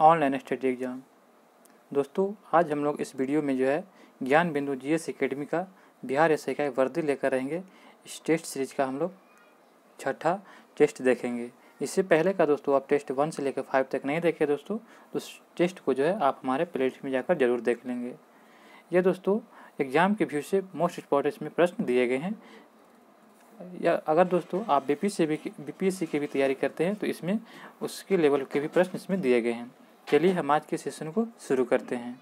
online state exam दोस्तों आज हम लोग इस वीडियो में जो है ज्ञान बिंदु जी एस अकेडमी का बिहार एस का वर्दी लेकर रहेंगे इस टेस्ट सीरीज का हम लोग छठा टेस्ट देखेंगे इससे पहले का दोस्तों आप टेस्ट वन से लेकर फाइव तक नहीं देखे दोस्तों तो उस टेस्ट को जो है आप हमारे प्लेट में जाकर जरूर देख लेंगे ये दोस्तों एग्ज़ाम के व्यू से मोस्ट इम्पॉर्टेंट में प्रश्न दिए गए हैं या अगर दोस्तों आप बी पी पी भी सी की भी तैयारी करते हैं तो इसमें उसके लेवल के भी प्रश्न इसमें दिए गए हैं चलिए हम आज के सेशन को शुरू करते हैं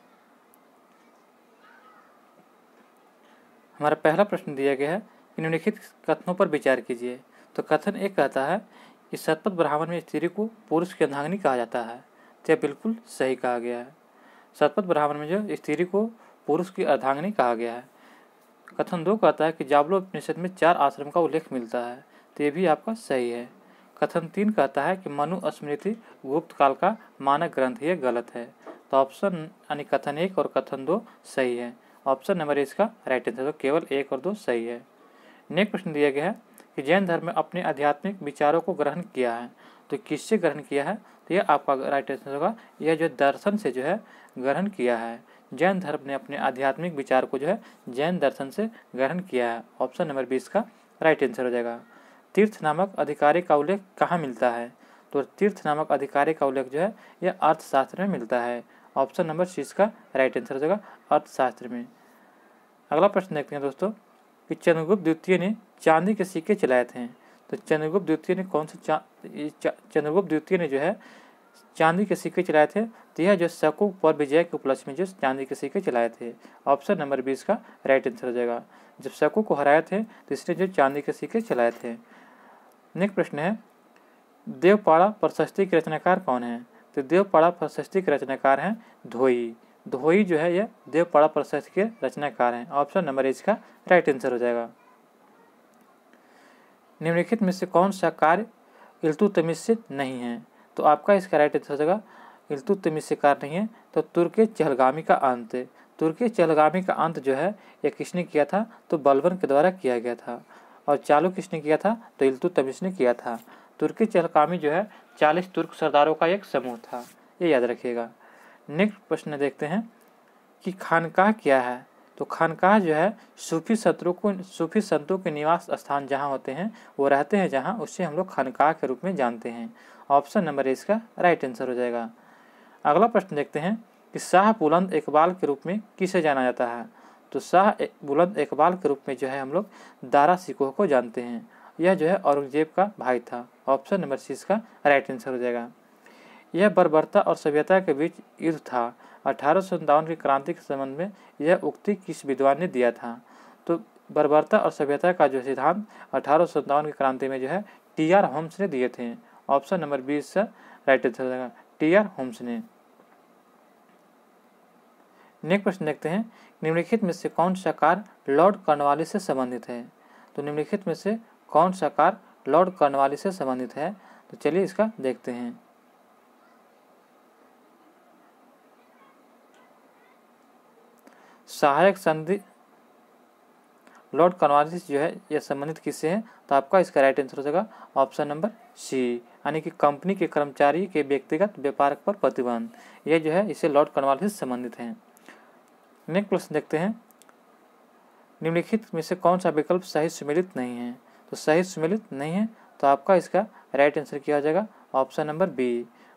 हमारा पहला प्रश्न दिया गया है कि निम्नलिखित कथनों पर विचार कीजिए तो कथन एक कहता है कि सतपथ ब्राह्मण में स्त्री को पुरुष की अर्धांगिनी कहा जाता है तो यह बिल्कुल सही कहा गया है सतपथ ब्राह्मण में जो स्त्री को पुरुष की अर्धांगिनी कहा गया है कथन दो कहता है कि जावलो उपनिषद में चार आश्रम का उल्लेख मिलता है तो ये भी आपका सही है कथन तीन कहता है कि मनुस्मृति गुप्त काल का मानक ग्रंथ ये गलत है तो ऑप्शन यानी कथन एक और कथन दो सही है ऑप्शन नंबर इसका राइट आंसर तो केवल एक और दो सही है नेक्स्ट प्रश्न दिया गया है कि जैन धर्म में अपने आध्यात्मिक विचारों को ग्रहण किया है तो किससे ग्रहण किया है तो यह आपका राइट आंसर होगा यह जो दर्शन से जो है ग्रहण किया है जैन धर्म ने अपने आध्यात्मिक विचार को जो है जैन दर्शन से ग्रहण किया है ऑप्शन नंबर बीस का राइट आंसर हो जाएगा तीर्थ नामक अधिकारी का उल्लेख कहाँ मिलता है तो तीर्थ नामक अधिकारी का उल्लेख जो है यह अर्थशास्त्र में मिलता है ऑप्शन नंबर सी इसका राइट आंसर हो जाएगा अर्थशास्त्र में अगला प्रश्न देखते हैं दोस्तों कि चंद्रगुप्त द्वितीय ने चांदी के सिक्के चलाए थे तो चंद्रगुप्त द्वितीय ने कौन से चंद्रगुप्त द्वितीय ने जो है चांदी के सिक्के चलाए थे तो यह जो शको पर विजय के उपलक्ष्य में जो चांदी के सिक्के चलाए थे ऑप्शन नंबर बीस का राइट आंसर हो जाएगा जब शको को हराए थे तो इसने जो चांदी के सिक्के चलाए थे नेक्स्ट प्रश्न है देवपाड़ा प्रशस्ति के रचनाकार कौन है तो देवपाड़ा प्रशस्ति के रचनाकार हैं धोई धोई जो है यह देवपाड़ा प्रशस्ति के रचनाकार हैं ऑप्शन नंबर ए इसका राइट आंसर हो जाएगा निम्नलिखित में से कौन सा कार्य इल्तुतमिश से नहीं है तो आपका इसका राइट आंसर हो जाएगा इल्तुतमिश से कार्य नहीं है तो तुर्क चहलगामी का अंत तुर्की चहलगामी का अंत जो है यह किसने किया था तो बलबन के द्वारा किया गया था और चालू किसने किया था तो इल्तु तमिश ने किया था तुर्की चहलकामी जो है चालीस तुर्क सरदारों का एक समूह था ये याद रखिएगा नेक्स्ट प्रश्न देखते हैं कि खानकाह क्या है तो खानकाह जो है सूफी सत्रों को सूफी संतों के निवास स्थान जहाँ होते हैं वो रहते हैं जहाँ उससे हम लोग खानकाह के रूप में जानते हैं ऑप्शन नंबर ए इसका राइट आंसर हो जाएगा अगला प्रश्न देखते हैं कि शाह बुलंद इकबाल के रूप में किसे जाना जाता है तो शाह बुलंद इकबाल के रूप में जो है हम लोग दारा सिकोह को जानते हैं यह जो है औरंगजेब का भाई था ऑप्शन नंबर सी इसका राइट आंसर हो जाएगा यह बर्बरता और सभ्यता के बीच युद्ध था अठारह की क्रांति के संबंध में यह उक्ति किस विद्वान ने दिया था तो बर्बरता और सभ्यता का जो सिद्धांत अठारह की क्रांति में जो है टी आर होम्स ने दिए थे ऑप्शन नंबर बीस राइट आंसर हो जाएगा टी आर होम्स ने नेक्स्ट प्रश्न देखते हैं निम्नलिखित में से कौन सा कार लॉर्ड कर्नवाली से संबंधित है तो निम्नलिखित में से कौन सा कार लॉर्ड कर्नवाली से संबंधित है तो चलिए इसका देखते हैं सहायक संधि लॉर्ड कर्नवालिस जो है यह संबंधित किससे है तो आपका इसका राइट आंसर हो जाएगा ऑप्शन नंबर सी यानी कि कंपनी के कर्मचारी के व्यक्तिगत व्यापार पर प्रतिबंध यह जो है इसे लॉर्ड कर्नवालिस संबंधित है नेक्स्ट क्वेश्चन देखते हैं निम्नलिखित में से कौन सा विकल्प सही सुमिलित नहीं है तो सही सुमिलित नहीं है तो आपका इसका राइट आंसर किया जाएगा option number B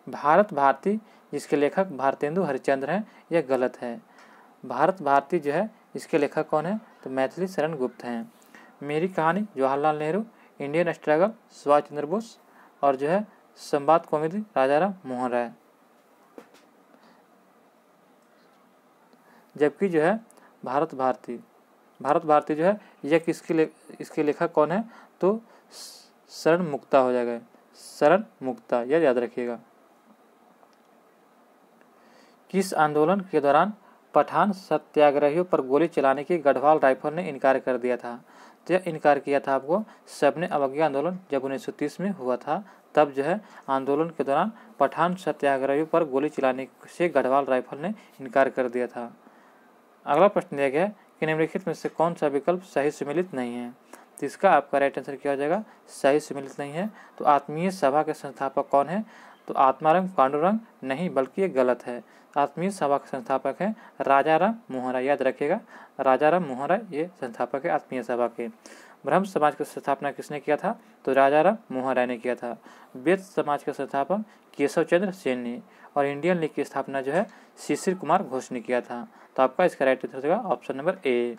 Bharat Bharati जिसके लेखक भारतेंदु हरिचंद्र हैं यह गलत है भारत भारती जो है इसके लेखक कौन है तो मैथिली शरण गुप्त हैं मेरी कहानी जवाहरलाल नेहरू इंडियन स्ट्रगल सुभाष चंद्र बोस और जो है संवाद कॉमेडी राजा राम मोहन राय जबकि जो है भारत भारती भारत भारती जो है यह किसके ले इसके लेखक कौन है तो शरण मुक्ता हो जाएगा शरण मुक्ता यह याद रखिएगा किस आंदोलन के दौरान पठान सत्याग्रहियों पर गोली चलाने की गढ़वाल राइफल ने इनकार कर दिया था तो यह इनकार किया था आपको सबने अवज्ञा आंदोलन जब उन्नीस सौ तीस में हुआ था तब जो है आंदोलन के दौरान पठान सत्याग्रहियों पर गोली चलाने से गढ़वाल राइफल ने इनकार कर दिया था अगला प्रश्न दिया गया है कि निम्नलिखित में से कौन सा विकल्प सही सुमिलित नहीं है तो इसका आपका राइट आंसर क्या हो जाएगा सही सुमिलित नहीं है तो आत्मीय सभा के संस्थापक कौन है तो आत्मारंग पांडुरंग नहीं बल्कि ये गलत है आत्मीय सभा के संस्थापक हैं राजा राम मोहरा याद रखिएगा राजा राम मोहरा ये संस्थापक है आत्मीय सभा के ब्रह्म समाज की स्थापना किसने किया था तो राजा राम मोहन राय ने किया था वेद समाज का संस्थापक केशव चंद्र सेन ने और इंडियन लीग की स्थापना जो है शिशिर कुमार घोष ने किया था तो आपका इसका राइट आंसर होगा option number A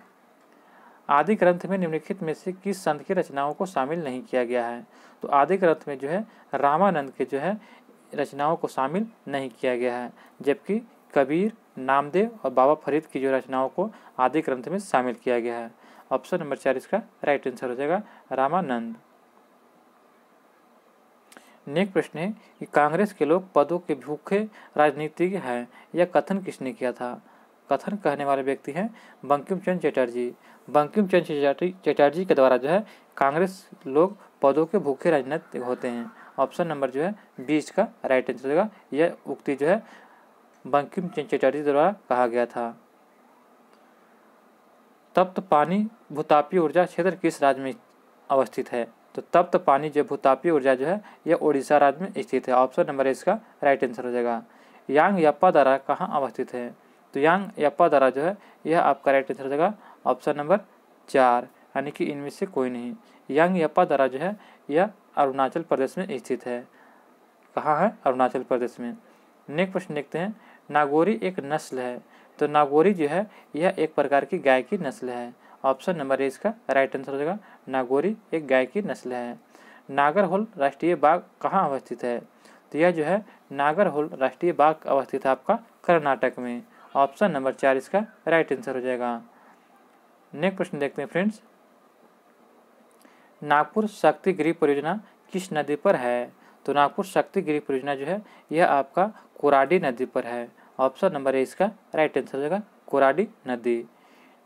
Adi Granth में निम्नलिखित में से किस संत की रचनाओं को शामिल नहीं किया गया है तो आदि ग्रंथ में जो है रामानंद के जो है रचनाओं को शामिल नहीं किया गया है जबकि कबीर नामदेव और बाबा फरीद की जो रचनाओं को आदि ग्रंथ में शामिल किया गया है ऑप्शन नंबर चार इसका राइट आंसर हो जाएगा रामानंद नेक्स्ट प्रश्न है कि कांग्रेस के लोग पदों के भूखे राजनीतिज्ञ हैं यह कथन किसने किया था कथन कहने वाले व्यक्ति हैं बंकिम चंद चटर्जी बंकिम चंद चटर्जी के द्वारा जो है कांग्रेस लोग पदों के भूखे राजनीतिक होते हैं ऑप्शन नंबर जो है बीस का राइट आंसर होगा यह उक्ति जो है बंकिम चंद चटर्जी द्वारा कहा गया था तप्त पानी भूतापी ऊर्जा क्षेत्र किस राज्य में अवस्थित है तो तप्त पानी जो भूतापी ऊर्जा जो है यह ओडिशा राज्य में स्थित है ऑप्शन नंबर इसका राइट आंसर हो जाएगा यांग यप्पा द्वारा कहाँ अवस्थित है तो यांग यप्पा दारा जो है यह आपका राइट आंसर हो जाएगा ऑप्शन नंबर चार यानी कि इनमें से कोई नहीं यांग यप्पा दारा जो है यह अरुणाचल प्रदेश में स्थित है कहाँ है अरुणाचल प्रदेश में नेक्स्ट प्रश्न देखते हैं नागोरी एक नस्ल है तो नागोरी जो है यह एक प्रकार की गाय की नस्ल है ऑप्शन नंबर ए इसका राइट आंसर हो जाएगा नागोरी एक गाय की नस्ल है नागरहोल राष्ट्रीय बाग कहाँ अवस्थित है तो यह जो है नागरहोल राष्ट्रीय बाग अवस्थित है आपका कर्नाटक में ऑप्शन नंबर चार इसका राइट आंसर हो जाएगा नेक्स्ट प्रश्न देखते हैं फ्रेंड्स नागपुर शक्ति गृह परियोजना किस नदी पर है तो नागपुर शक्ति गृह परियोजना जो है यह आपका कोराडी नदी पर है ऑप्शन नंबर ए इसका राइट आंसर हो जाएगा कोराडी नदी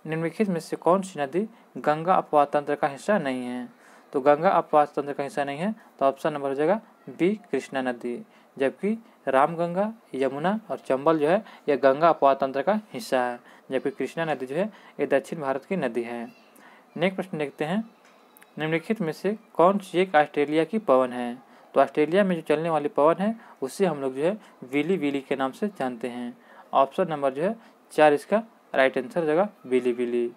निम्नलिखित में से कौन सी नदी गंगा अपवाद तंत्र का हिस्सा नहीं है तो गंगा अपवाद तंत्र का हिस्सा नहीं है तो ऑप्शन नंबर हो जाएगा बी कृष्णा नदी जबकि रामगंगा यमुना और चंबल जो है यह गंगा अपवाह तंत्र का हिस्सा है जबकि कृष्णा नदी जो है ये दक्षिण भारत की नदी है नेक्स्ट प्रश्न देखते हैं निम्नलिखित में से कौन सी एक ऑस्ट्रेलिया की पवन है तो ऑस्ट्रेलिया में जो चलने वाली पवन है उसे हम लोग जो है विली विली के नाम से जानते हैं ऑप्शन नंबर जो है चार इसका राइट आंसर जगह विली बिली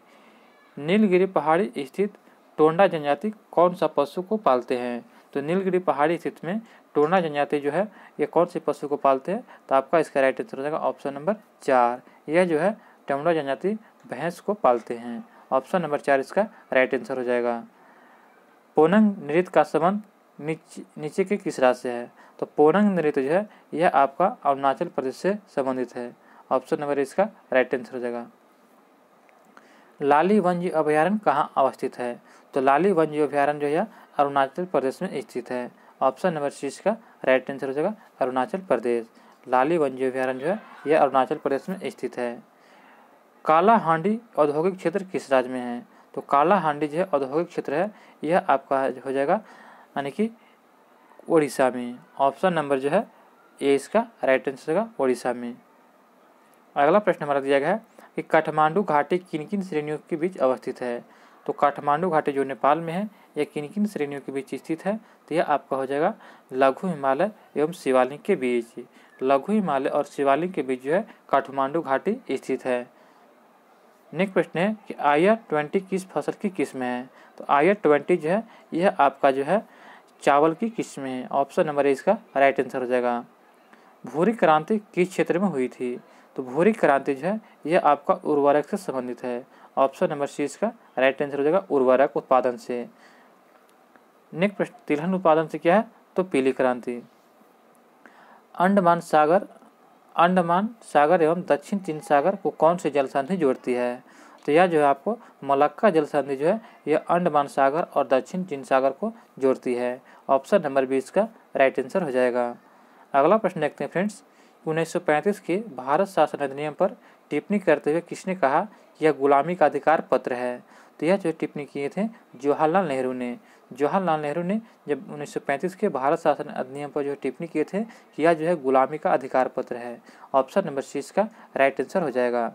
नीलगिरी पहाड़ी स्थित टोंडा जनजाति कौन सा पशु को पालते हैं तो नीलगिरी पहाड़ी स्थित में टोरना जनजाति जो है ये कौन से पशु को पालते हैं तो आपका इसका राइट आंसर हो जाएगा ऑप्शन नंबर चार यह जो है टमड़ा जनजाति भैंस को पालते हैं ऑप्शन नंबर चार इसका राइट आंसर हो जाएगा पोनंग नृत्य का संबंध नीचे नीचे के किस राज्य से है तो पोनंग नृत्य जो है यह आपका अरुणाचल प्रदेश से संबंधित है ऑप्शन नंबर इसका राइट आंसर हो जाएगा लाली वन्य अभ्यारण्य कहाँ अवस्थित है तो लाली वन्य अभ्यारण्य जो है अरुणाचल प्रदेश में स्थित है ऑप्शन नंबर सी इसका राइट आंसर हो जाएगा अरुणाचल प्रदेश लाली वन्य अभ्यारण्य जो है यह अरुणाचल प्रदेश में स्थित है काला हांडी औद्योगिक क्षेत्र किस राज्य में है तो काला हांडी जो है औद्योगिक क्षेत्र है यह आपका हो जाएगा यानी कि उड़ीसा में ऑप्शन नंबर जो है ये इसका राइट आंसर होगा उड़ीसा में अगला प्रश्न हमारा दिया गया है कि काठमांडू घाटी किन किन श्रेणियों के बीच अवस्थित है तो काठमांडू घाटी जो नेपाल में है यह किन किन श्रेणियों के बीच स्थित है तो यह आपका हो जाएगा लघु हिमालय एवं शिवालिक के बीच लघु हिमालय और शिवालिक के बीच जो है काठमांडू घाटी स्थित है नेक्स्ट प्रश्न है कि आयर ट्वेंटी किस फसल की किस्म है तो आयर ट्वेंटी जो है यह आपका जो है चावल की किस्म है ऑप्शन नंबर ए इसका राइट आंसर हो जाएगा भूरी क्रांति किस क्षेत्र में हुई थी तो भूरी क्रांति जो है यह आपका उर्वरक से संबंधित है ऑप्शन नंबर सी इसका राइट आंसर हो जाएगा उर्वरक उत्पादन से नेक्स्ट प्रश्न तिलहन उत्पादन से क्या है तो पीली क्रांति अंडमान सागर अंडमान सागर एवं दक्षिण चीन सागर को कौन से जल संधि जोड़ती है तो यह जो है आपको मलक्का जल संधि जो है यह अंडमान सागर और दक्षिण चीन सागर को जोड़ती है ऑप्शन नंबर बीस का राइट आंसर हो जाएगा अगला प्रश्न देखते हैं फ्रेंड्स 1935 के भारत शासन अधिनियम पर टिप्पणी करते हुए किसने कहा यह गुलामी का अधिकार पत्र है तो यह जो टिप्पणी किए थे जवाहरलाल नेहरू ने जवाहरलाल नेहरू ने जब 1935 के भारत शासन अधिनियम पर जो टिप्पणी किए थे कि यह जो है गुलामी का अधिकार पत्र है ऑप्शन नंबर सी इसका राइट आंसर हो जाएगा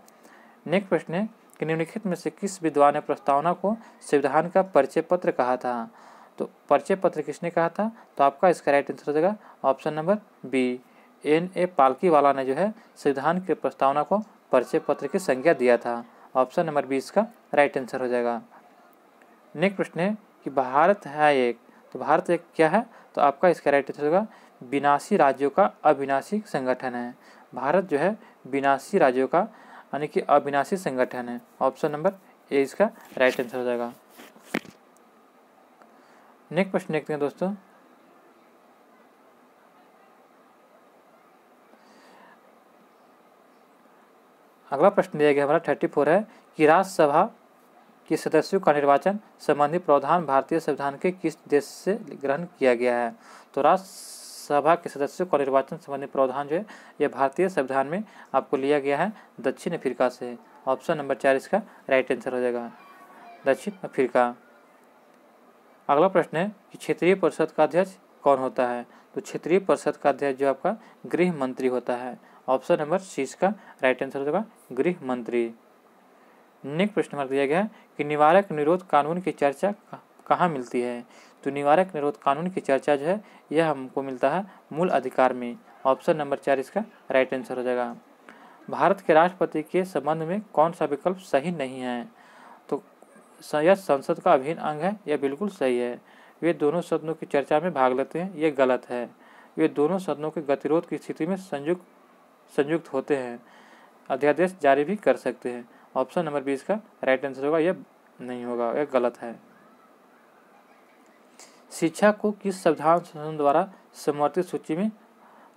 नेक्स्ट प्रश्न है कि निम्नलिखित में से किस विद्वान ने प्रस्तावना को संविधान का परिचय पत्र कहा था तो परिचय पत्र किसने कहा था तो आपका इसका राइट आंसर हो जाएगा option number B N A Palkhivala ने जो है संविधान की प्रस्तावना को परिचय पत्र की संज्ञा दिया था ऑप्शन नंबर बी इसका राइट आंसर हो जाएगा नेक्स्ट प्रश्न है कि भारत है एक तो भारत एक क्या है तो आपका इसका राइट आंसर होगा विनाशी राज्यों का अविनाशी संगठन है भारत जो है विनाशी राज्यों का यानी कि अविनाशी संगठन है ऑप्शन नंबर ए इसका राइट आंसर हो जाएगा नेक्स्ट प्रश्न देखते हैं दोस्तों अगला प्रश्न दिया गया हमारा थर्टी फोर है कि राज्यसभा कि सदस्यों का निर्वाचन संबंधी प्रावधान भारतीय संविधान के किस देश से ग्रहण किया गया है तो राज्यसभा के सदस्यों का निर्वाचन संबंधी प्रावधान जो है यह भारतीय संविधान में आपको लिया गया है दक्षिण अफ्रीका से ऑप्शन नंबर चार इसका राइट आंसर हो जाएगा दक्षिण अफ्रीका अगला प्रश्न है कि क्षेत्रीय परिषद का अध्यक्ष कौन होता है तो क्षेत्रीय परिषद का अध्यक्ष जो आपका गृह मंत्री होता है ऑप्शन नंबर सी इसका राइट आंसर हो जाएगा गृह मंत्री नेक्स्ट प्रश्न हमारा दिया गया है कि निवारक निरोध कानून की चर्चा कहाँ मिलती है तो निवारक निरोध कानून की चर्चा जो है यह हमको मिलता है मूल अधिकार में ऑप्शन नंबर चार इसका राइट आंसर हो जाएगा भारत के राष्ट्रपति के संबंध में कौन सा विकल्प सही नहीं है तो यह संसद का अभिन्न अंग है यह बिल्कुल सही है वे दोनों सदनों की चर्चा में भाग लेते हैं यह गलत है वे दोनों सदनों के गतिरोध की स्थिति में संयुक्त संयुक्त होते हैं अध्यादेश जारी भी कर सकते हैं ऑप्शन नंबर बी इसका राइट आंसर होगा यह नहीं होगा यह गलत है शिक्षा को किस संविधान संशोधन द्वारा समर्थित सूची में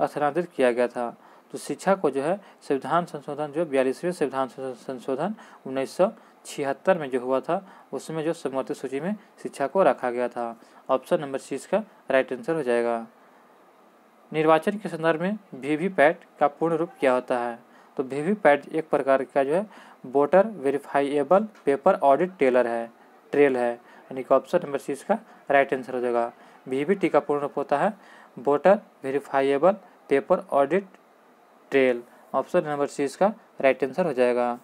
स्थानांतरित किया गया था तो शिक्षा को जो है संविधान संशोधन जो बयालीसवें संविधान संशोधन उन्नीस छिहत्तर में जो हुआ था उसमें जो समर्थित सूची में शिक्षा को रखा गया था ऑप्शन नंबर सी इसका राइट आंसर हो जाएगा निर्वाचन के संदर्भ में वी वी पैट का पूर्ण रूप क्या होता है तो वी वी पैट एक प्रकार का जो है voter verifiable paper audit tailor है ट्रेल है यानी कि ऑप्शन नंबर सी इसका राइट आंसर हो जाएगा वी वी टी का पूर्ण रूप होता है voter verifiable paper audit trail option number C इसका राइट आंसर हो जाएगा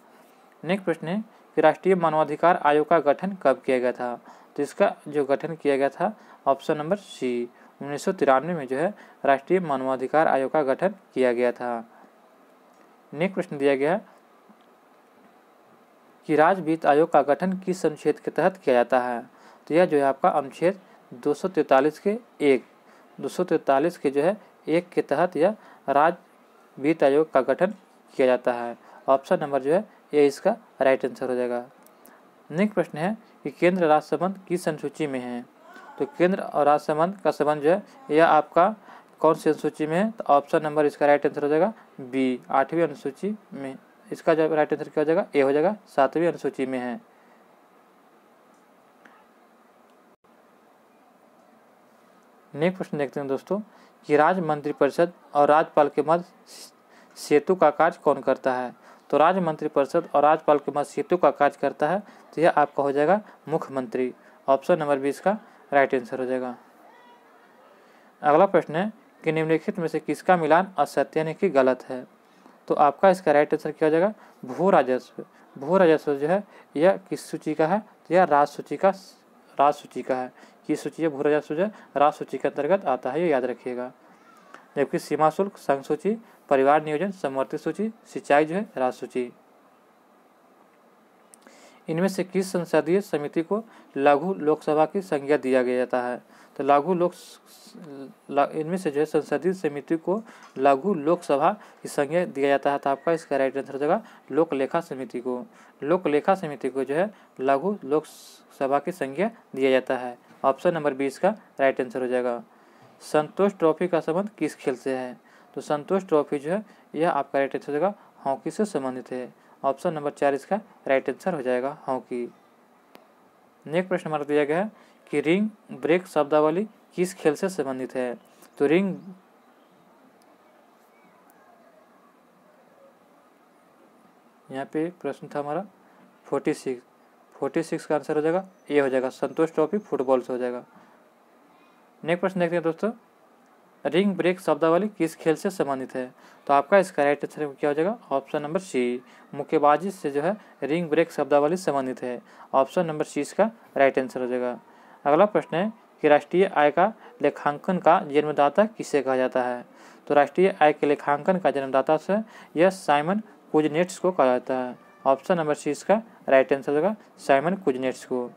नेक्स्ट प्रश्न है कि राष्ट्रीय मानवाधिकार आयोग का गठन कब किया गया था तो इसका जो गठन किया गया था ऑप्शन नंबर सी उन्नीस में जो है राष्ट्रीय मानवाधिकार आयोग का गठन किया गया था नेक्स्ट प्रश्न दिया गया कि राज्य वित्त आयोग का गठन किस अनुच्छेद के तहत किया जाता है तो यह जो है आपका अनुच्छेद दो के एक दो के जो है एक के तहत यह राज्य वित्त आयोग का गठन किया जाता है ऑप्शन नंबर जो है ये इसका राइट आंसर हो जाएगा नेक्स्ट प्रश्न है कि केंद्र राज्य संबंध किस अनुसूची में है तो केंद्र और राज्य संबंध का संबंध जो है यह आपका कौन सी अनुसूची में है तो ऑप्शन नंबर इसका राइट आंसर हो जाएगा बी आठवीं अनुसूची में इसका जो राइट आंसर क्या हो जाएगा ए हो जाएगा सातवीं अनुसूची में है नेक्स्ट प्रश्न देखते हैं दोस्तों कि राज्य मंत्रिपरिषद और राज्यपाल के मध्य सेतु का कार्य कौन करता है तो राज्य मंत्रिपरिषद और राज्यपाल के मध्य सेतु का कार्य करता है तो यह आपका हो जाएगा मुख्यमंत्री ऑप्शन नंबर बी इसका राइट आंसर हो जाएगा अगला प्रश्न है कि निम्नलिखित में से किसका मिलान असत्य यानी कि गलत है तो आपका इसका राइट आंसर क्या हो जाएगा भू राजस्व भू राजस्व जो है यह किस सूची का है तो यह राज सूची का राज सूची का है किस सूची है भू राजस्व जो है राज सूची के अंतर्गत आता है ये याद रखिएगा जबकि सीमा शुल्क संघ सूची परिवार नियोजन समवर्ती सूची सिंचाई जो है राज सूची इनमें से किस संसदीय समिति को लघु लोकसभा की संज्ञा दिया गया जाता है तो लागू लोक ला, इनमें से जो है संसदीय समिति को लाघु लोकसभा की संज्ञा दिया जाता है तो आपका इसका राइट आंसर हो जाएगा लोक लेखा समिति को लोक लेखा समिति को जो है लागू लोकसभा की संज्ञा दिया जाता है ऑप्शन नंबर बीस का राइट आंसर हो जाएगा संतोष ट्रॉफी का संबंध किस खेल से है तो संतोष ट्रॉफी जो है यह आपका राइट आंसर हो जाएगा हॉकी से संबंधित है ऑप्शन नंबर चार इसका राइट आंसर हो जाएगा हॉकी नेक्स्ट प्रश्न हमारा दिया गया है कि रिंग ब्रेक शब्दावली किस खेल से संबंधित है तो रिंग यहाँ पे प्रश्न था हमारा फोर्टी सिक्स फोर्टी सिक्स का आंसर हो जाएगा ए हो जाएगा संतोष ट्रॉफी फुटबॉल से हो जाएगा नेक्स्ट प्रश्न देखते हैं दोस्तों रिंग ब्रेक शब्दावली किस खेल से संबंधित है तो आपका इसका राइट आंसर क्या हो जाएगा ऑप्शन नंबर सी मुक्केबाजी से जो है रिंग ब्रेक शब्दावली संबंधित है ऑप्शन नंबर सी इसका राइट आंसर हो जाएगा अगला प्रश्न है कि राष्ट्रीय आय का लेखांकन का जन्मदाता किसे कहा जाता है तो राष्ट्रीय आय के लेखांकन का जन्मदाता से यह साइमन कुजनेट्स को कहा जाता है ऑप्शन नंबर सी इसका राइट आंसर होगा साइमन कुजनेट्स को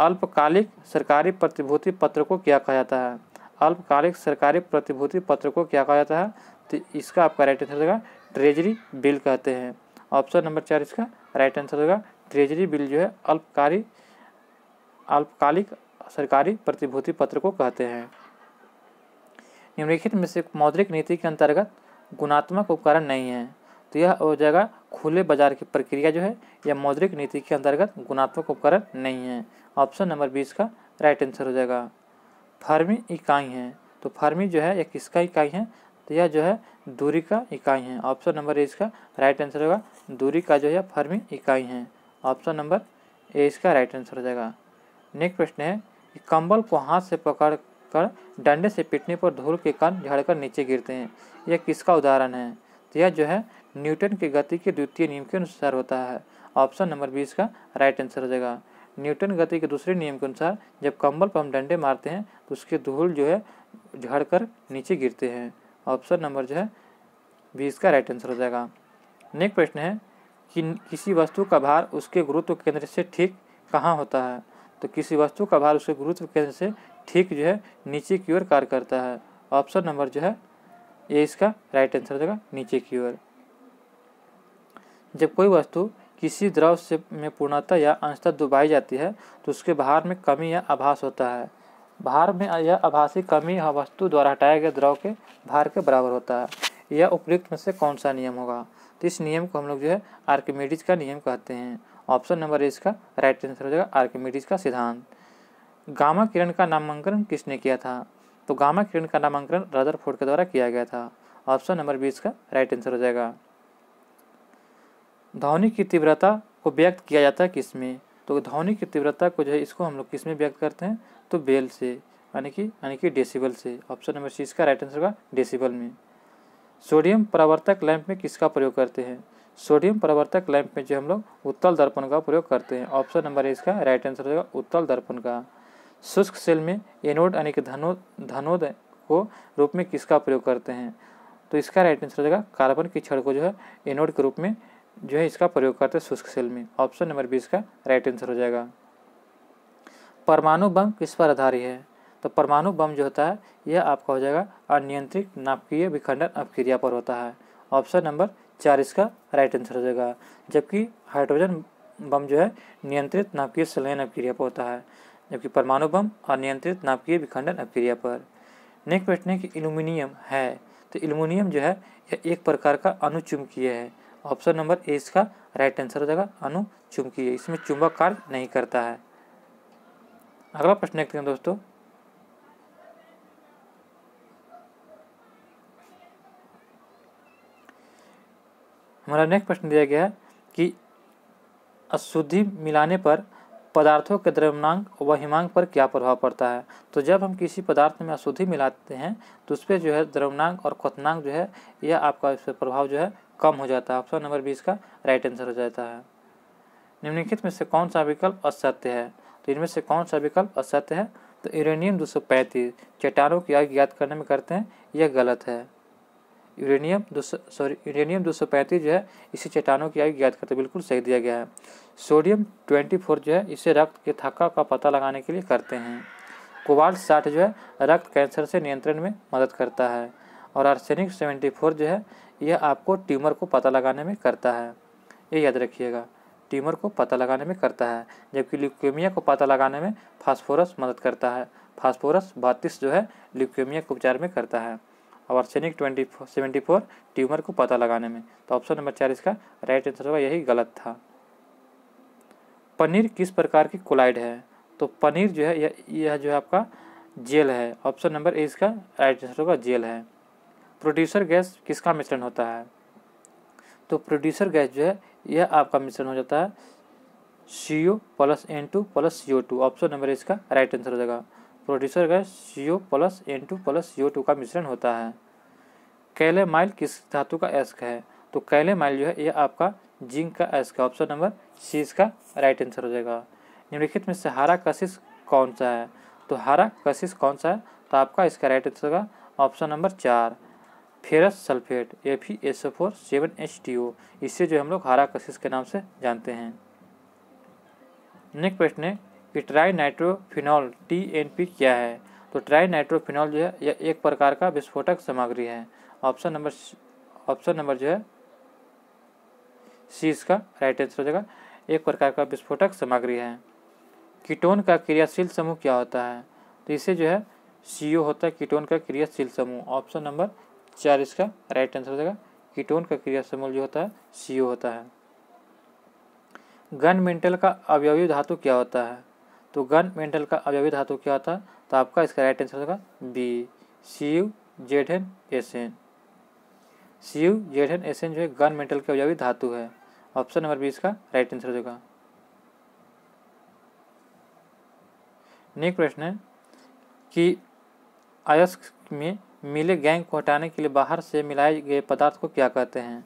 अल्पकालिक सरकारी प्रतिभूति पत्र को क्या कहा जाता है अल्पकालिक सरकारी प्रतिभूति पत्र को क्या कहा जाता है तो इसका आपका राइट आंसर होगा ट्रेजरी बिल कहते हैं ऑप्शन नंबर चार इसका राइट आंसर होगा ट्रेजरी बिल जो है अल्पकालिक अल्पकालिक सरकारी प्रतिभूति पत्र को कहते हैं निम्नलिखित में से मौद्रिक नीति के अंतर्गत गुणात्मक उपकरण नहीं है तो यह हो जाएगा खुले बाजार की प्रक्रिया जो है यह मौद्रिक नीति के अंतर्गत गुणात्मक उपकरण नहीं है ऑप्शन नंबर बीस का राइट आंसर हो जाएगा फर्मी इकाई है तो फर्मी जो है यह किसका इकाई है तो यह जो है दूरी का इकाई है ऑप्शन नंबर ए इसका राइट आंसर होगा दूरी का जो है फर्मी इकाई है ऑप्शन नंबर ए इसका राइट आंसर हो जाएगा नेक्स्ट प्रश्न है कि कंबल को हाथ से पकड़ कर डंडे से पीटने पर धूल के कण झड़कर नीचे गिरते हैं यह किसका उदाहरण है तो यह जो है न्यूटन के गति के द्वितीय नियम के अनुसार होता है ऑप्शन नंबर बीस का राइट आंसर हो जाएगा न्यूटन गति के दूसरे नियम के अनुसार जब कंबल पर हम डंडे मारते हैं तो उसके धूल जो है झड़कर नीचे गिरते हैं ऑप्शन नंबर जो है बीस का राइट आंसर हो जाएगा नेक्स्ट प्रश्न है कि किसी वस्तु का भार उसके गुरुत्व केंद्र से ठीक कहाँ होता है तो किसी वस्तु का भार उसके गुरुत्व केंद्र से ठीक जो है नीचे की ओर कार्य करता है ऑप्शन नंबर जो है ये इसका राइट आंसर देगा नीचे की ओर जब कोई वस्तु किसी द्रव से में पूर्णता या अंशतः दुबाई जाती है तो उसके भार में कमी या आभास होता है भार में यह आभासी कमी या वस्तु द्वारा हटाए गए द्रव के भार के बराबर होता है यह उपयुक्त में से कौन सा नियम होगा तो इस नियम को हम लोग जो है आर्किमेडिज का नियम कहते हैं ऑप्शन नंबर ए इसका राइट आंसर हो जाएगा आर्किमिडीज का सिद्धांत गामा किरण का नामांकन किसने किया था तो गामा किरण का नामांकन फोर्ड के द्वारा किया गया था ऑप्शन नंबर बी इसका राइट आंसर हो जाएगा ध्वनि की तीव्रता को व्यक्त किया जाता है किसमें तो ध्वनि की तीव्रता को जो है इसको हम लोग किस में व्यक्त करते हैं तो बेल से यानी कि यानी कि डेसिबल से ऑप्शन नंबर सी इसका राइट आंसर होगा डेसिबल में सोडियम परावर्तक लैंप में किसका प्रयोग करते हैं सोडियम परावर्तक लैंप में जो हम लोग उत्तल दर्पण का प्रयोग करते हैं ऑप्शन नंबर इसका राइट आंसर होगा उत्तल दर्पण का शुष्क सेल में एनोड यानी कि धनो धनोद को रूप में किसका प्रयोग करते हैं तो इसका राइट आंसर हो जाएगा कार्बन की छड़ को जो है एनोड के रूप में जो है इसका प्रयोग करते हैं शुष्क सेल में ऑप्शन नंबर बीस का राइट आंसर हो जाएगा परमाणु बम किस पर आधारित है तो परमाणु बम जो होता है यह आपका हो जाएगा अनियंत्रित नापकीय विखंडन अपक्रिया पर होता है ऑप्शन नंबर चार इसका राइट आंसर हो जाएगा जबकि हाइड्रोजन बम जो है नियंत्रित नापकीय संलयन अभिक्रिया पर होता है जबकि परमाणु बम अनियंत्रित नापकीय विखंडन अभिक्रिया पर नेक्स्ट प्रश्न है कि एल्यूमिनियम है तो एल्यूमिनियम जो है यह एक प्रकार का अनुचुंबकीय है ऑप्शन नंबर ए इसका राइट आंसर हो जाएगा अनुचुंबकीय इसमें चुंबक कार्य नहीं करता है अगला प्रश्न देखते हैं दोस्तों हमारा नेक्स्ट प्रश्न दिया गया है कि अशुद्धि मिलाने पर पदार्थों के द्रव्यमांक व हिमांक पर क्या प्रभाव पड़ता है तो जब हम किसी पदार्थ में अशुद्धि मिलाते हैं तो उस पर जो है द्रव्यमांक और क्वनांक जो है यह आपका इस पर प्रभाव जो है कम हो जाता है ऑप्शन नंबर बीस का राइट आंसर हो जाता है निम्नलिखित में से कौन सा विकल्प असत्य है तो इनमें से कौन सा विकल्प असत्य है तो यूरेनियम दो सौ पैंतीस चट्टानों की आग याद करने में करते हैं यह गलत है यूरेनियम दो सॉरी यूरेनियम दो सौ पैंतीस जो है इसी चट्टानों की आयु ज्ञात करते बिल्कुल सही दिया गया है सोडियम ट्वेंटी फोर जो है इसे रक्त के थक्का का पता लगाने के लिए करते हैं कोबाल्ट साठ जो है रक्त कैंसर से नियंत्रण में मदद करता है और आर्सेनिक सेवेंटी फोर जो है यह आपको ट्यूमर को पता लगाने में करता है ये याद रखिएगा ट्यूमर को पता लगाने में करता है जबकि ल्यूकेमिया को पता लगाने में फास्फोरस मदद करता है फास्फोरस बत्तीस जो है ल्यूकेमिया के उपचार में करता है और arsenic twenty seventy four tumour को पता लगाने में तो ऑप्शन नंबर चार इसका राइट आंसर होगा यही गलत था पनीर किस प्रकार की कोलाइड है तो पनीर जो है यह, यह जो है आपका जेल है ऑप्शन नंबर ए इसका राइट आंसर होगा जेल है प्रोड्यूसर गैस किसका मिश्रण होता है तो प्रोड्यूसर गैस जो है यह आपका मिश्रण हो जाता है C O plus N two plus C O two option number इसका राइट आंसर हो जाएगा producer gas C O plus N two plus C O two का मिश्रण होता है कैले माइल किस धातु का एस्क है तो कैले माइल जो है यह आपका जिंक का एस्क है ऑप्शन नंबर सी इसका राइट आंसर हो जाएगा निम्नलिखित में से हरा कशिश कौन सा है तो हरा कशिश कौन सा है तो आपका इसका राइट आंसर होगा ऑप्शन नंबर चार ferrous sulphate F E S O four seven H T O इसे जो हम लोग हारा कशिश के नाम से जानते हैं नेक्स्ट प्रश्न है कि ट्राई नाइट्रोफिनॉल टी क्या है तो ट्राई नाइट्रोफिनॉल जो है यह एक प्रकार का विस्फोटक सामग्री है ऑप्शन नंबर ऑप्शन नंबर जो है सी इसका राइट आंसर हो जाएगा एक प्रकार का विस्फोटक सामग्री है कीटोन का क्रियाशील समूह क्या होता है तो इसे जो है सी होता है कीटोन का क्रियाशील समूह ऑप्शन नंबर चार इसका राइट आंसर हो जाएगा कीटोन का क्रिया समूह जो होता है सी होता है गन मेंटल का अवयवी धातु क्या होता है तो गन मेंटल का अवयवी धातु क्या होता तो आपका इसका राइट आंसर होगा B C U Z N S N C U Z N S N जो है गन मेंटल का अवयवी धातु है ऑप्शन नंबर बी इसका राइट आंसर होगा नेक्स्ट प्रश्न है कि अयस्क में मिले गैंग को हटाने के लिए बाहर से मिलाए गए पदार्थ को क्या कहते हैं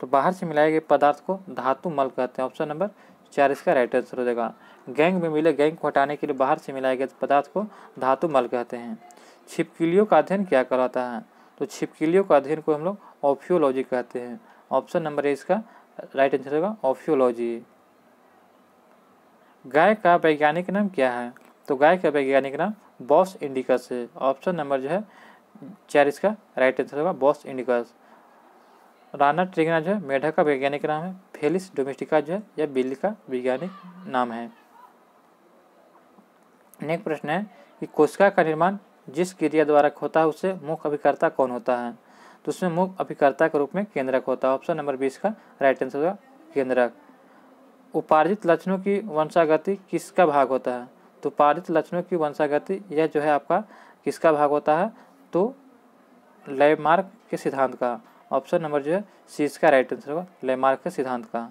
तो बाहर से मिलाए गए पदार्थ को धातु मल कहते हैं ऑप्शन नंबर चार इसका राइट आंसर हो जाएगा गैंग में मिले गैंग को हटाने के लिए बाहर से मिलाए गए पदार्थ को धातु मल कहते हैं छिपकिलियों का अध्ययन क्या कराता है तो छिपकिलियों का अध्ययन को हम लोग ऑफियोलॉजी कहते हैं ऑप्शन नंबर ए इसका राइट आंसर होगा ऑफियोलॉजी गाय का वैज्ञानिक नाम क्या है तो गाय का वैज्ञानिक नाम बॉस इंडिकस है ऑप्शन नंबर जो है चार इसका राइट आंसर होगा बॉस इंडिकस राना ट्रिगना जो है मेढक का वैज्ञानिक नाम है फेलिस डोमेस्टिका जो है या बिल्ली का वैज्ञानिक नाम है नेक्स्ट प्रश्न है कि कोशिका का निर्माण जिस क्रिया द्वारा होता है उससे मुख्य अभिकर्ता कौन होता है तो उसमें मुख्य अभिकर्ता के रूप में केंद्रक होता है ऑप्शन नंबर बीस का राइट आंसर होगा केंद्रक उपार्जित लक्षणों की वंशागति किसका भाग होता है तो उपार्जित लक्षणों की वंशागति यह जो है आपका किसका भाग होता है तो लयमार्क के सिद्धांत का ऑप्शन नंबर जो है सी इसका राइट आंसर होगा लयमार्क के सिद्धांत का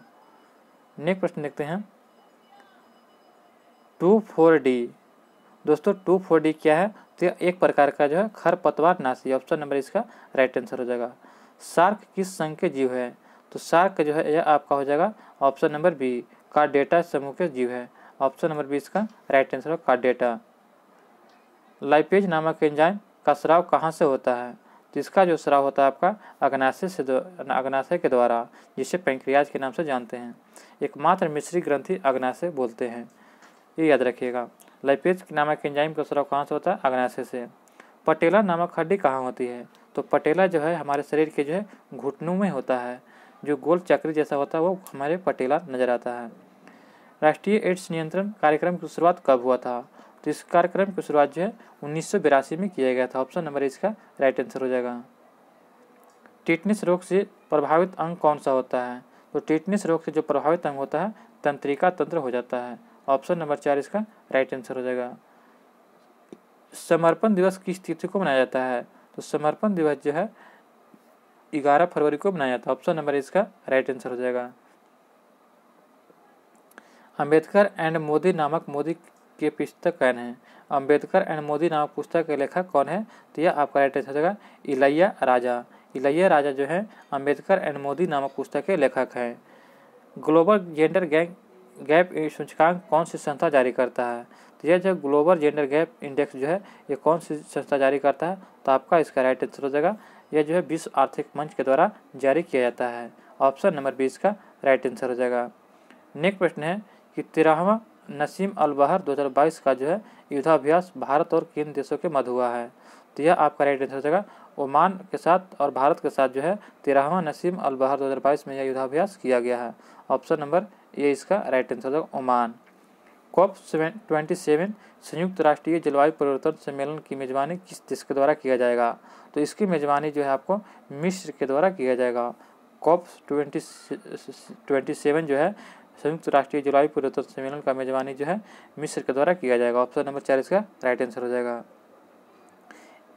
नेक्स्ट प्रश्न देखते हैं टू फोर डी दोस्तों टू फोर डी क्या है तो एक प्रकार का जो है खरपतवार नाशी ऑप्शन नंबर इसका राइट आंसर हो जाएगा शार्क किस संघ के जीव है तो शार्क जो है यह आपका हो जाएगा ऑप्शन नंबर बी का डेटा समूह के जीव है ऑप्शन नंबर बी इसका राइट आंसर होगा डेटा लाइपेज नामक एंजाइम का स्राव कहाँ से होता है तो इसका जो स्राव होता है आपका अग्नाशय से अग्नाशय के द्वारा जिसे पेंक्रियाज के नाम से जानते हैं एकमात्र मिश्री ग्रंथि अग्नाशय बोलते हैं ये याद रखिएगा लाइपेज नामक एंजाइम का स्राव कहाँ से होता है अग्नाशय से पटेला नामक हड्डी कहाँ होती है तो पटेला जो है हमारे शरीर के जो है घुटनों में होता है जो गोल चक्री जैसा होता है वो हमारे पटेला नज़र आता है राष्ट्रीय एड्स नियंत्रण कार्यक्रम की शुरुआत कब हुआ था तो इस कार्यक्रम की शुरुआत जो है उन्नीस में किया गया था ऑप्शन नंबर इसका राइट आंसर हो जाएगा टिटनेस रोग से प्रभावित अंग कौन सा होता है तो टिटनेस रोग से जो प्रभावित अंग होता है तंत्रिका तंत्र हो जाता है ऑप्शन नंबर चार इसका राइट आंसर हो जाएगा समर्पण दिवस किस तिथि को मनाया जाता है तो समर्पण दिवस जो है ग्यारह फरवरी को मनाया जाता है ऑप्शन नंबर इसका राइट आंसर हो जाएगा अंबेडकर एंड मोदी नामक मोदी के पुस्तक कौन है अंबेडकर एंड मोदी नामक पुस्तक के लेखक कौन है तो यह आपका राइट आंसर हो जाएगा इलैया राजा इलैया राजा जो है अंबेडकर एंड मोदी नामक पुस्तक के लेखक हैं ग्लोबल जेंडर गैंग गैप सूचकांक कौन सी संस्था जारी करता है तो यह जो ग्लोबल जेंडर गैप इंडेक्स जो है ये कौन सी संस्था जारी करता है तो आपका इसका राइट आंसर हो जाएगा यह जो है विश्व आर्थिक मंच के द्वारा जारी किया जाता है ऑप्शन नंबर बीस का राइट आंसर हो जाएगा नेक्स्ट प्रश्न है कि तेरहवा नसीम अलबहर दो का जो है युद्धाभ्यास भारत और किन देशों के मध हुआ है तो यह आपका राइट आंसर हो जाएगा ओमान के साथ और भारत के साथ जो है तेरहवा नसीम अलबहार दो हज़ार बाईस में यह युद्धाभ्यास किया गया है ऑप्शन नंबर ये इसका राइट आंसर होगा Oman COP seven twenty seven संयुक्त राष्ट्रीय जलवायु परिवर्तन सम्मेलन की मेजबानी किस देश के द्वारा किया जाएगा तो इसकी मेजबानी जो है आपको मिस्र के द्वारा किया जाएगा कॉप ट्वेंटी ट्वेंटी सेवन जो है संयुक्त राष्ट्रीय जलवायु परिवर्तन सम्मेलन का मेजबानी जो है मिस्र के द्वारा किया जाएगा ऑप्शन नंबर चार इसका राइट आंसर हो जाएगा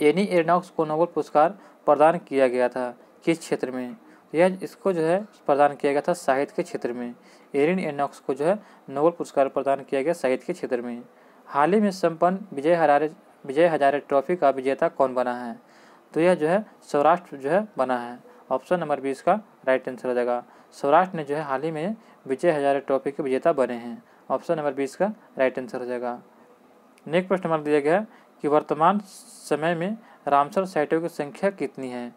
एनी एरनॉक्स को नोबल पुरस्कार प्रदान किया गया था किस क्षेत्र में यह इसको जो है प्रदान किया गया था साहित्य के क्षेत्र में एरिन एनॉक्स को जो है नोबल पुरस्कार प्रदान किया गया साहित्य के क्षेत्र में हाल ही में संपन्न विजय हजारे विजय हजारे ट्रॉफी का विजेता कौन बना है तो यह जो है सौराष्ट्र जो है बना है ऑप्शन नंबर बीस का राइट आंसर हो जाएगा सौराष्ट्र ने जो है हाल ही में विजय हजारे ट्रॉफी के विजेता बने हैं ऑप्शन नंबर बीस का राइट आंसर हो जाएगा नेक्स्ट प्रश्न नंबर दिया गया है कि वर्तमान समय में रामसर साइटों की संख्या कितनी है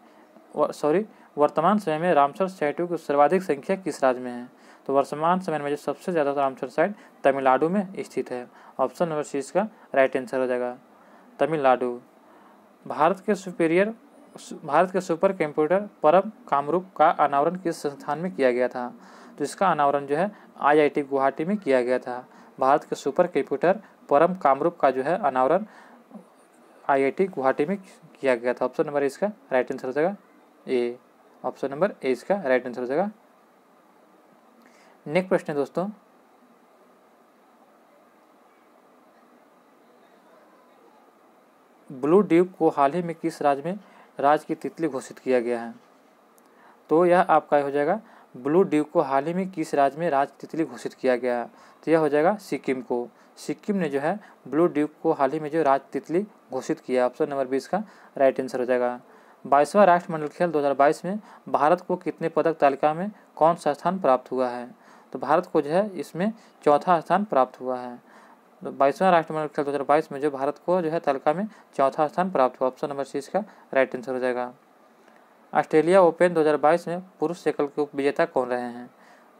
सॉरी वर्तमान समय में रामसर साइटों की सर्वाधिक संख्या किस राज्य में है तो वर्तमान समय में जो सबसे ज़्यादा रामसर साइट तमिलनाडु में स्थित है ऑप्शन नंबर सी इसका राइट आंसर हो जाएगा तमिलनाडु भारत के सुपीरियर भारत के सुपर कंप्यूटर परम कामरूप का अनावरण किस संस्थान में किया गया था तो इसका अनावरण जो है आईआईटी गुवाहाटी में किया गया था भारत के सुपर कंप्यूटर परम कामरूप का जो है अनावरण आईआईटी गुवाहाटी में किया गया था ऑप्शन नंबर इसका राइट आंसर हो जाएगा ए ऑप्शन नंबर ए इसका राइट आंसर हो जाएगा नेक्स्ट प्रश्न है दोस्तों ब्लू ड्यूब को हाल ही में किस राज्य में राज्य की तितली घोषित किया गया है तो यह आपका हो जाएगा ब्लू ड्यू को हाल ही में किस राज्य में राज तितली घोषित किया गया तो यह हो जाएगा सिक्किम को सिक्किम ने जो है ब्लू ड्यूक को हाल ही में जो राज तितली घोषित किया ऑप्शन नंबर बीस का राइट आंसर हो जाएगा बाईसवा राष्ट्रमंडल खेल 2022 में भारत को कितने पदक तालिका में कौन सा स्थान प्राप्त हुआ है तो भारत को जो है इसमें चौथा स्थान प्राप्त हुआ है तो बाईसवां राष्ट्रमंडल खेल 2022 में जो भारत को जो है तालिका में चौथा स्थान प्राप्त हुआ ऑप्शन नंबर सी इसका राइट आंसर हो जाएगा ऑस्ट्रेलिया ओपन 2022 में पुरुष सेकल के उप विजेता कौन रहे हैं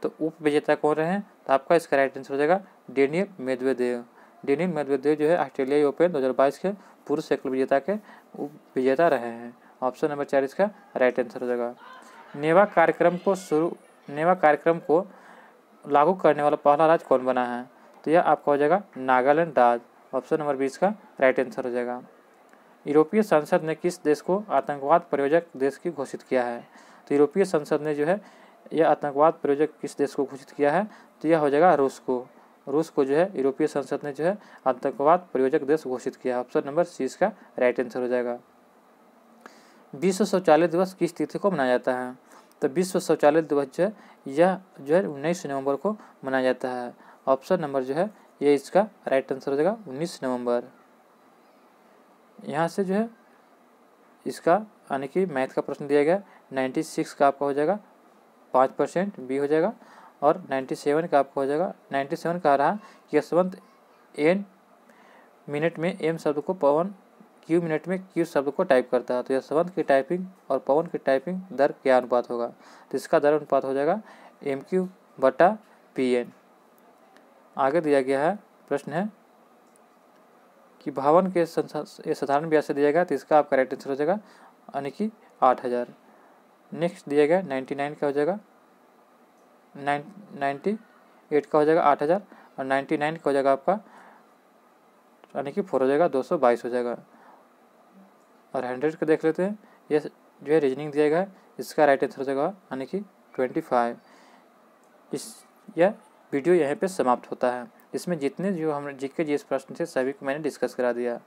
तो उप विजेता कौन रहे हैं तो आपका इसका राइट आंसर हो जाएगा डेनियल मेदवेदेव डेनियल मेदवेदेव जो है ऑस्ट्रेलिया ओपन 2022 के पुरुष सेकल विजेता के उप विजेता रहे हैं ऑप्शन नंबर चार इसका राइट आंसर हो जाएगा नेवा कार्यक्रम को शुरू नेवा कार्यक्रम को लागू करने वाला पहला राज्य कौन बना है तो यह आपका हो जाएगा नागालैंड राज ऑप्शन नंबर बीस का राइट आंसर हो जाएगा यूरोपीय संसद ने किस देश को आतंकवाद प्रयोजक देश की घोषित किया है तो यूरोपीय संसद ने जो है यह आतंकवाद प्रयोजक किस देश को घोषित किया है तो यह हो जाएगा रूस को रूस को जो है यूरोपीय संसद ने जो है आतंकवाद प्रयोजक देश घोषित किया है ऑप्शन नंबर सी इसका राइट आंसर हो जाएगा विश्व शौचालय दिवस किस तिथि को मनाया जाता है तो विश्व शौचालय दिवस जो है यह जो है उन्नीस नवंबर को मनाया जाता है ऑप्शन नंबर जो है ये इसका राइट आंसर हो जाएगा उन्नीस नवंबर यहाँ से जो है इसका यानी कि मैथ का प्रश्न दिया गया नाइन्टी सिक्स का आपका हो जाएगा पाँच परसेंट बी हो जाएगा और नाइन्टी सेवन का आपका हो जाएगा नाइन्टी सेवन कह रहा कि यशवंत एन मिनट में एम शब्द को पवन क्यू मिनट में क्यू शब्द को टाइप करता है तो यशवंत की टाइपिंग और पवन की टाइपिंग दर क्या अनुपात होगा तो इसका दर अनुपात हो जाएगा एम क्यू बटा पी एन आगे दिया गया है प्रश्न है कि भावन के ये साधारण ब्याज से दिया गया तो इसका आपका राइट आंसर हो जाएगा यानी कि आठ हज़ार नेक्स्ट दिया गया नाइन्टी नाइन का हो जाएगा नाइन नाइन्टी एट का हो जाएगा आठ हज़ार और नाइन्टी नाइन का हो जाएगा आपका यानी कि फोर हो जाएगा दो सौ बाईस हो जाएगा और हंड्रेड का देख लेते हैं ये जो है रीजनिंग दिया गया इसका राइट आंसर हो जाएगा यानी कि ट्वेंटी फाइव इस यह वीडियो यहीं पर समाप्त होता है इसमें जितने जो हम जितके जिस प्रश्न थे सभी को मैंने डिस्कस करा दिया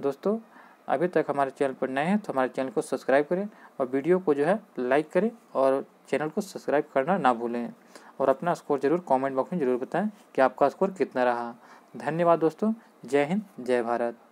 दोस्तों अभी तक हमारे चैनल पर नए हैं तो हमारे चैनल को सब्सक्राइब करें और वीडियो को जो है लाइक करें और चैनल को सब्सक्राइब करना ना भूलें और अपना स्कोर ज़रूर कमेंट बॉक्स में ज़रूर बताएं कि आपका स्कोर कितना रहा धन्यवाद दोस्तों जय हिंद जय भारत